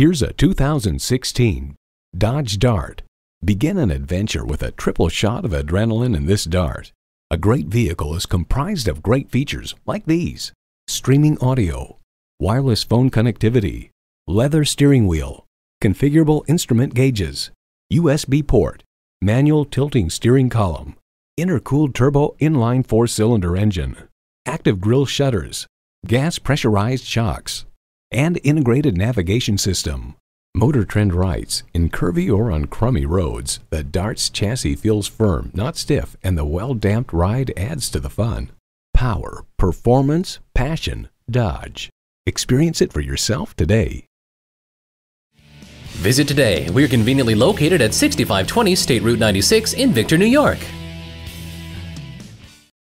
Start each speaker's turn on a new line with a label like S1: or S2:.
S1: Here's a 2016 Dodge Dart. Begin an adventure with a triple shot of adrenaline in this Dart. A great vehicle is comprised of great features like these. Streaming audio, wireless phone connectivity, leather steering wheel, configurable instrument gauges, USB port, manual tilting steering column, intercooled turbo inline four-cylinder engine, active grille shutters, gas pressurized shocks, and integrated navigation system. Motor Trend writes, in curvy or on crummy roads, the Dart's chassis feels firm, not stiff, and the well-damped ride adds to the fun. Power, performance, passion, Dodge. Experience it for yourself today.
S2: Visit today. We are conveniently located at 6520 State Route 96 in Victor, New York.